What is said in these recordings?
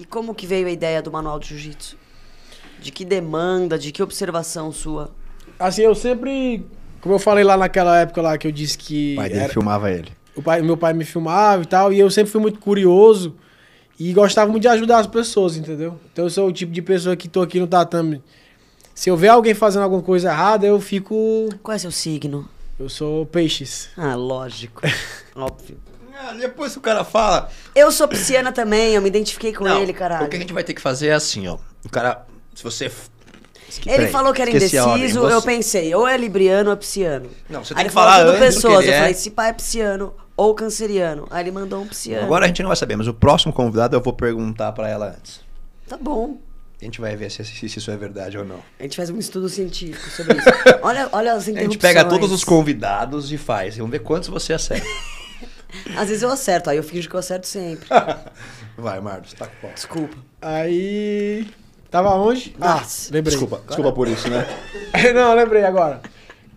E como que veio a ideia do manual de jiu-jitsu? De que demanda, de que observação sua? Assim, eu sempre, como eu falei lá naquela época lá que eu disse que o pai dele era... filmava ele. O pai, meu pai me filmava e tal, e eu sempre fui muito curioso e gostava muito de ajudar as pessoas, entendeu? Então eu sou o tipo de pessoa que tô aqui no tatame. Se eu ver alguém fazendo alguma coisa errada, eu fico Qual é seu signo? Eu sou peixes. Ah, lógico. Óbvio. É, depois o cara fala. Eu sou pisciana também, eu me identifiquei com Não, ele, caralho. O que a gente vai ter que fazer é assim, ó. O cara, se você ele falou que era indeciso, você... eu pensei, ou é libriano ou é pisciano. Não, você tem Aí que falar antes pessoas, eu é... falei, se pai é pisciano ou canceriano. Aí ele mandou um pisciano. Agora a gente não vai saber, mas o próximo convidado eu vou perguntar para ela antes. Tá bom. A gente vai ver se, se, se, isso é verdade ou não. A gente faz um estudo científico sobre isso. olha, olha as interrupções. A gente pega todos os convidados e faz. Vamos ver quantos você acerta. Às vezes eu acerto, aí eu de que eu acerto sempre. Vai, Marcos, tá com pau. Desculpa. Aí. Tava onde? Ah, Nossa. Ah, lembrei. Desculpa, desculpa por isso, né? Não, lembrei agora.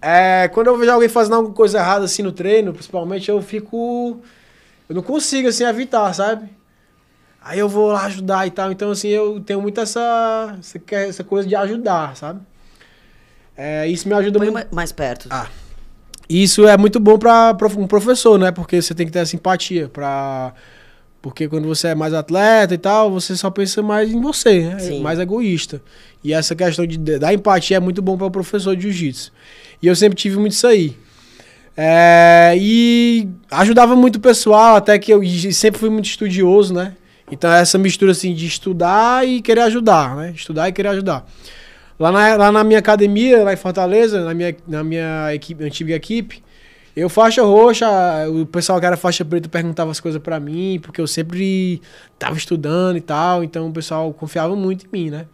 É, quando eu vejo alguém fazendo alguma coisa errada assim no treino, principalmente, eu fico. Eu não consigo assim evitar, sabe? Aí eu vou lá ajudar e tal. Então, assim, eu tenho muito essa, essa coisa de ajudar, sabe? É, isso me ajuda Põe muito. mais perto. Ah isso é muito bom para um professor, né? Porque você tem que ter essa simpatia para porque quando você é mais atleta e tal, você só pensa mais em você, né? É Sim. mais egoísta. E essa questão de, da empatia é muito bom para o professor de jiu-jitsu. E eu sempre tive muito isso aí. É, e ajudava muito o pessoal, até que eu sempre fui muito estudioso, né? Então essa mistura assim de estudar e querer ajudar, né? Estudar e querer ajudar. Lá na, lá na minha academia, lá em Fortaleza, na minha, na minha equipe, antiga equipe, eu faixa roxa, o pessoal que era faixa preta perguntava as coisas para mim, porque eu sempre tava estudando e tal, então o pessoal confiava muito em mim, né?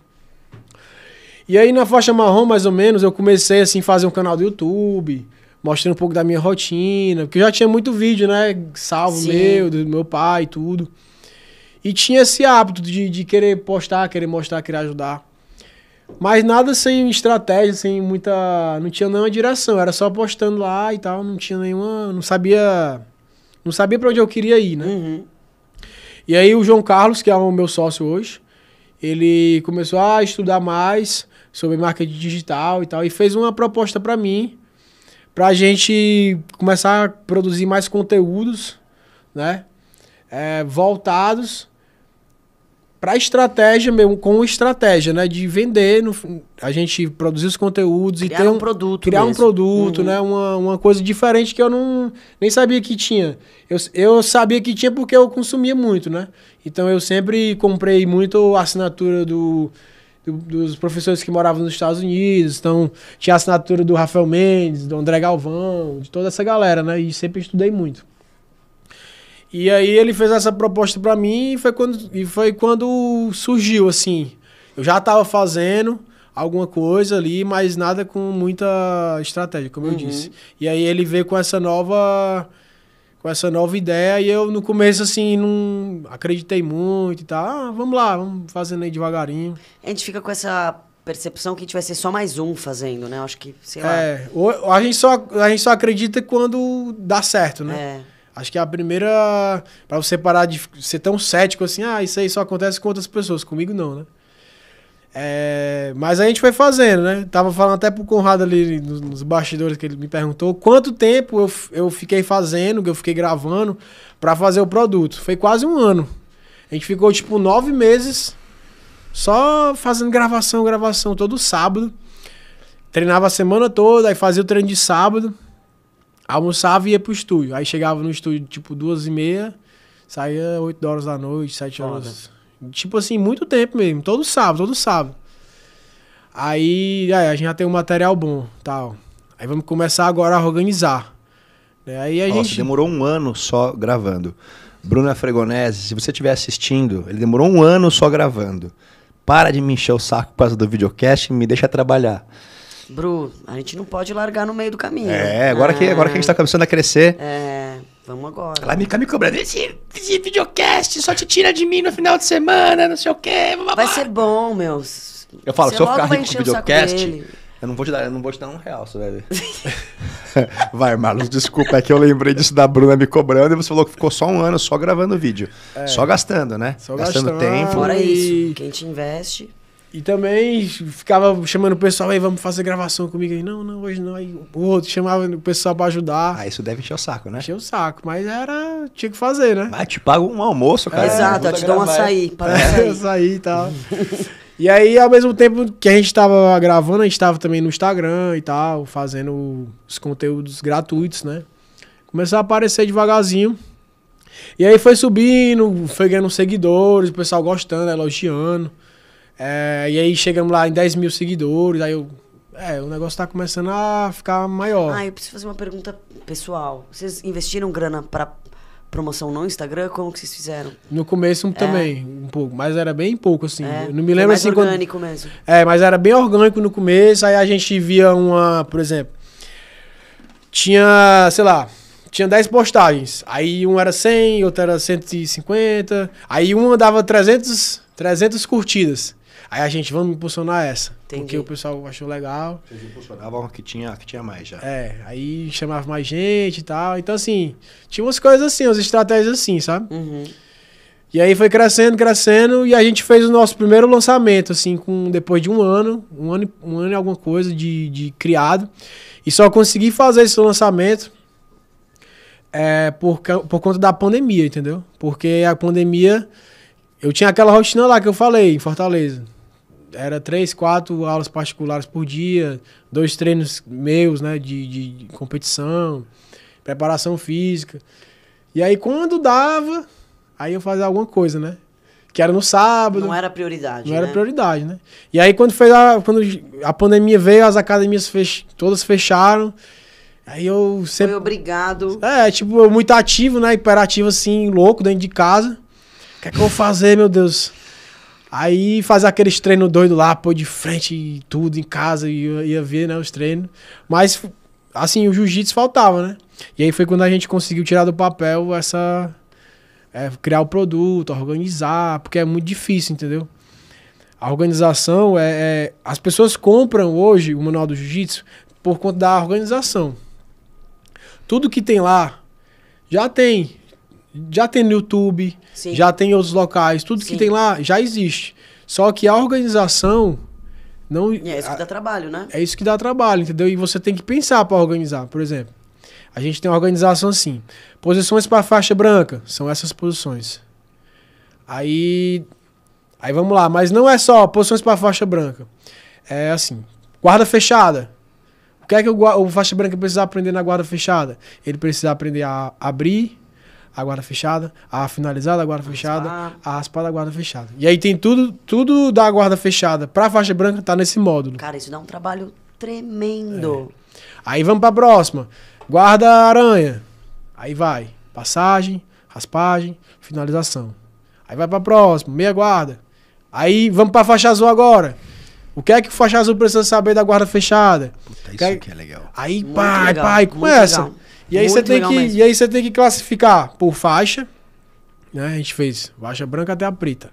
E aí na faixa marrom, mais ou menos, eu comecei assim fazer um canal do YouTube, mostrando um pouco da minha rotina, porque eu já tinha muito vídeo, né, salvo Sim. meu, do meu pai e tudo. E tinha esse hábito de, de querer postar, querer mostrar, querer ajudar. Mas nada sem estratégia, sem muita. Não tinha nenhuma direção, era só apostando lá e tal, não tinha nenhuma. Não sabia. Não sabia para onde eu queria ir, né? Uhum. E aí o João Carlos, que é o meu sócio hoje, ele começou a estudar mais sobre marketing digital e tal, e fez uma proposta para mim, pra gente começar a produzir mais conteúdos, né? É, voltados para estratégia mesmo, com estratégia, né? De vender, no, a gente produzir os conteúdos criar e ter um, um produto. Criar mesmo. um produto, uhum. né? Uma, uma coisa diferente que eu não nem sabia que tinha. Eu, eu sabia que tinha porque eu consumia muito, né? Então eu sempre comprei muito assinatura do, do dos professores que moravam nos Estados Unidos. Então tinha assinatura do Rafael Mendes, do André Galvão, de toda essa galera, né? E sempre estudei muito. E aí ele fez essa proposta para mim e foi, quando, e foi quando surgiu, assim. Eu já tava fazendo alguma coisa ali, mas nada com muita estratégia, como uhum. eu disse. E aí ele veio com essa nova com essa nova ideia e eu no começo assim não acreditei muito e tá, ah, vamos lá, vamos fazendo aí devagarinho. A gente fica com essa percepção que a gente vai ser só mais um fazendo, né? Acho que, sei lá. É, a gente só a gente só acredita quando dá certo, né? É. Acho que é a primeira. para você parar de ser tão cético assim, ah, isso aí só acontece com outras pessoas, comigo não, né? É, mas a gente foi fazendo, né? Tava falando até pro Conrado ali nos, nos bastidores que ele me perguntou quanto tempo eu, eu fiquei fazendo, que eu fiquei gravando para fazer o produto. Foi quase um ano. A gente ficou tipo nove meses só fazendo gravação, gravação todo sábado. Treinava a semana toda, aí fazia o treino de sábado almoçava e ia pro estúdio. Aí chegava no estúdio, tipo, duas e meia, saía oito horas da noite, sete horas. Tipo assim, muito tempo mesmo. Todo sábado, todo sábado. Aí, aí, a gente já tem um material bom tal. Aí vamos começar agora a organizar. Né? Aí a Nossa, gente. demorou um ano só gravando. Bruna Fregonese, se você estiver assistindo, ele demorou um ano só gravando. Para de me encher o saco por causa do videocast e me deixa trabalhar. Bru, a gente não pode largar no meio do caminho. É, agora, Que, agora que a gente tá ah. começando a crescer. É, vamos agora. Ela me, tá me cobrando, esse, esse videocast só te tira de mim no final de semana, não sei o quê. Blá, blá. Vai ser bom, meus. Eu falo, Você se eu ficar rico com videocast, eu não vou te dar, eu não vou te dar um real, velho. Vai, Marlos, desculpa, é que eu lembrei disso da Bruna me cobrando e você falou que ficou só um ano só gravando vídeo. É. Só gastando, né? Só gastando, gastando tempo. Fora isso, quem te investe. E também ficava chamando o pessoal, aí vamos fazer gravação comigo. Aí, não, não, hoje não. Aí o outro chamava o pessoal pra ajudar. Ah, isso deve encher o saco, né? Encher o saco, mas era. Tinha que fazer, né? Mas ah, te paga um almoço, cara. É, exato, eu te dou um açaí. Para é, açaí e tal. e aí, ao mesmo tempo que a gente tava gravando, a gente tava também no Instagram e tal, fazendo os conteúdos gratuitos, né? Começou a aparecer devagarzinho. E aí foi subindo, foi ganhando seguidores, o pessoal gostando, elogiando. É, e aí chegamos lá em 10 mil seguidores, aí eu. É, o negócio tá começando a ficar maior. Ah, eu preciso fazer uma pergunta pessoal. Vocês investiram grana para promoção no Instagram? Como que vocês fizeram? No começo é. também, um pouco, mas era bem pouco, assim. É. não me lembro mais assim. orgânico quando... mesmo. É, mas era bem orgânico no começo, aí a gente via uma, por exemplo. Tinha, sei lá, tinha 10 postagens. Aí um era 100, outro era 150. Aí uma dava 300, 300 curtidas. Aí a gente, vamos impulsionar essa. Entendi. Porque o pessoal achou legal. Vocês impulsionavam que tinha, que tinha mais já. É, aí chamava mais gente e tal. Então, assim, tinha umas coisas assim, umas estratégias assim, sabe? Uhum. E aí foi crescendo, crescendo, e a gente fez o nosso primeiro lançamento, assim, com depois de um ano, um ano, um ano e alguma coisa de, de criado. E só consegui fazer esse lançamento é, por, por conta da pandemia, entendeu? Porque a pandemia. Eu tinha aquela rotina lá que eu falei, em Fortaleza era três, quatro aulas particulares por dia, dois treinos meus, né, de, de competição, preparação física. E aí quando dava, aí eu fazia alguma coisa, né? Que era no sábado. Não era prioridade. Não né? era prioridade, né? E aí quando foi a, quando a pandemia veio, as academias fech, todas fecharam. Aí eu sempre. Foi obrigado. É, tipo, muito ativo, né? Hiperativo, assim, louco dentro de casa. O que é que eu vou fazer, meu Deus? Aí fazer aqueles treinos doido lá, pôr de frente e tudo em casa, e ia, ia ver, né, os treinos. Mas, assim, o jiu-jitsu faltava, né? E aí foi quando a gente conseguiu tirar do papel essa. É, criar o produto, organizar, porque é muito difícil, entendeu? A organização é, é as pessoas compram hoje o manual do jiu-jitsu por conta da organização. Tudo que tem lá já tem já tem no YouTube, Sim. já tem em outros locais, tudo Sim. que tem lá já existe. Só que a organização não e é isso que dá trabalho, né? É isso que dá trabalho, entendeu? E você tem que pensar para organizar, por exemplo. A gente tem uma organização assim, posições para faixa branca, são essas posições. Aí aí vamos lá, mas não é só posições para faixa branca. É assim, guarda fechada, o que é que o, o faixa branca precisa aprender na guarda fechada? Ele precisa aprender a abrir, a guarda fechada, a finalizada, a guarda fechada, a raspada, a guarda fechada. E aí tem tudo, tudo da guarda fechada para faixa branca tá nesse módulo. Cara, isso dá um trabalho tremendo. É. Aí vamos para a próxima. Guarda aranha. Aí vai passagem, raspagem, finalização. Aí vai para próxima, meia guarda. Aí vamos para faixa azul agora. O que é que o faixa azul precisa saber da guarda fechada? Puta, isso que, é... que é legal. Aí, pai, pai, começa. Legal. E aí, você tem que, e aí você tem que classificar por faixa. Né? A gente fez faixa branca até a preta.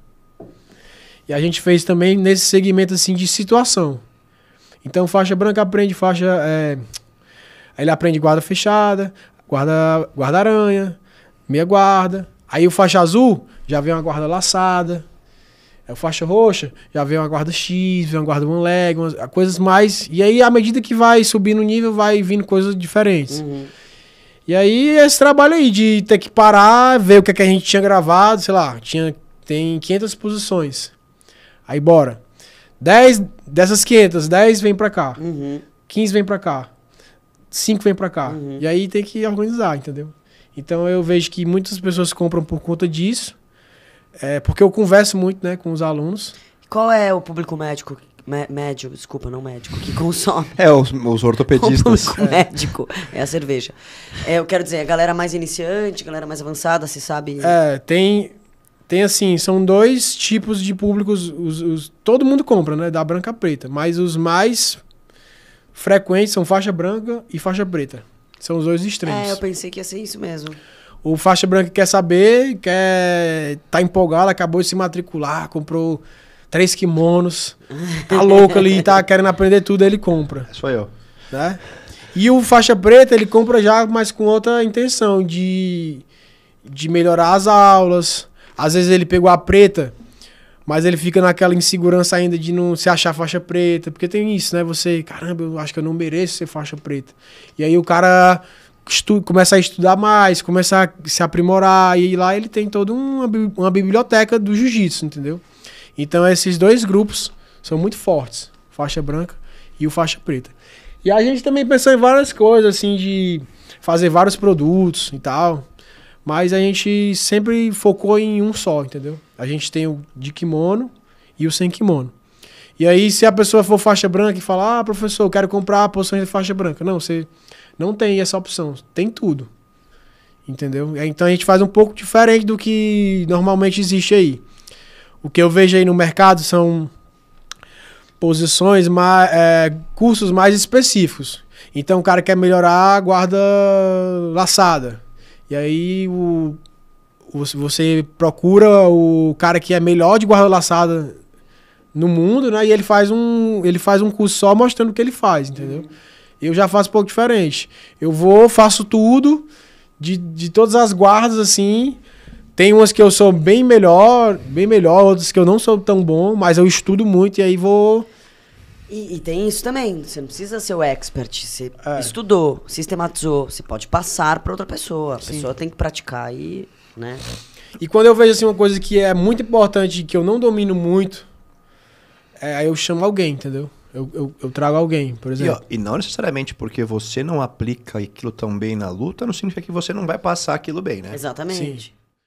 E a gente fez também nesse segmento assim de situação. Então, faixa branca aprende faixa. É... Ele aprende guarda fechada, guarda-aranha, guarda, guarda meia guarda. Aí o faixa azul já vem uma guarda laçada. É o faixa roxa, já vem uma guarda X, vem uma guarda one leg, umas, coisas mais. E aí, à medida que vai subindo o nível, vai vindo coisas diferentes. Uhum. E aí, esse trabalho aí de ter que parar, ver o que, é que a gente tinha gravado, sei lá, tinha, tem 500 posições. Aí, bora. 10 dessas 500, 10 vem pra cá. Uhum. 15 vem pra cá. 5 vem pra cá. Uhum. E aí tem que organizar, entendeu? Então eu vejo que muitas pessoas compram por conta disso. É, porque eu converso muito né, com os alunos. Qual é o público médico médio, médico, desculpa, não médico, que consome. É, os, os ortopedistas. O é. médico, é a cerveja. É, eu quero dizer, a galera mais iniciante, a galera mais avançada, se sabe. É, tem. Tem assim, são dois tipos de públicos. Os, os, todo mundo compra, né? Da branca a preta. Mas os mais frequentes são faixa branca e faixa preta. São os dois extremos. É, eu pensei que ia ser isso mesmo. O faixa branca quer saber, quer tá empolgado, acabou de se matricular, comprou três kimonos, tá louco ali, tá querendo aprender tudo, aí ele compra. Sou eu. Né? E o faixa preta, ele compra já, mas com outra intenção, de, de melhorar as aulas. Às vezes ele pegou a preta, mas ele fica naquela insegurança ainda de não se achar faixa preta, porque tem isso, né? Você, caramba, eu acho que eu não mereço ser faixa preta. E aí o cara começa a estudar mais, começa a se aprimorar, e lá ele tem toda uma, uma biblioteca do jiu-jitsu, entendeu? Então esses dois grupos são muito fortes, faixa branca e o faixa preta. E a gente também pensou em várias coisas, assim, de fazer vários produtos e tal. Mas a gente sempre focou em um só, entendeu? A gente tem o de kimono e o sem kimono. E aí, se a pessoa for faixa branca e falar, ah, professor, eu quero comprar posições de faixa branca. Não, você não tem essa opção. Tem tudo. Entendeu? Então a gente faz um pouco diferente do que normalmente existe aí. O que eu vejo aí no mercado são posições, mais, é, cursos mais específicos. Então o cara quer melhorar a guarda laçada. E aí o, o, você procura o cara que é melhor de guarda laçada no mundo, né? E ele faz um, ele faz um curso só mostrando o que ele faz, entendeu? Uhum. Eu já faço um pouco diferente. Eu vou, faço tudo de, de todas as guardas assim, tem umas que eu sou bem melhor, bem melhor, outras que eu não sou tão bom, mas eu estudo muito e aí vou. E, e tem isso também. Você não precisa ser o expert. Você é. estudou, sistematizou. Você pode passar para outra pessoa. A Sim. pessoa tem que praticar e, né? E quando eu vejo assim uma coisa que é muito importante que eu não domino muito, é, aí eu chamo alguém, entendeu? Eu, eu, eu, trago alguém, por exemplo. E, ó, e, não necessariamente porque você não aplica aquilo tão bem na luta, não significa que você não vai passar aquilo bem, né? Exatamente. Sim.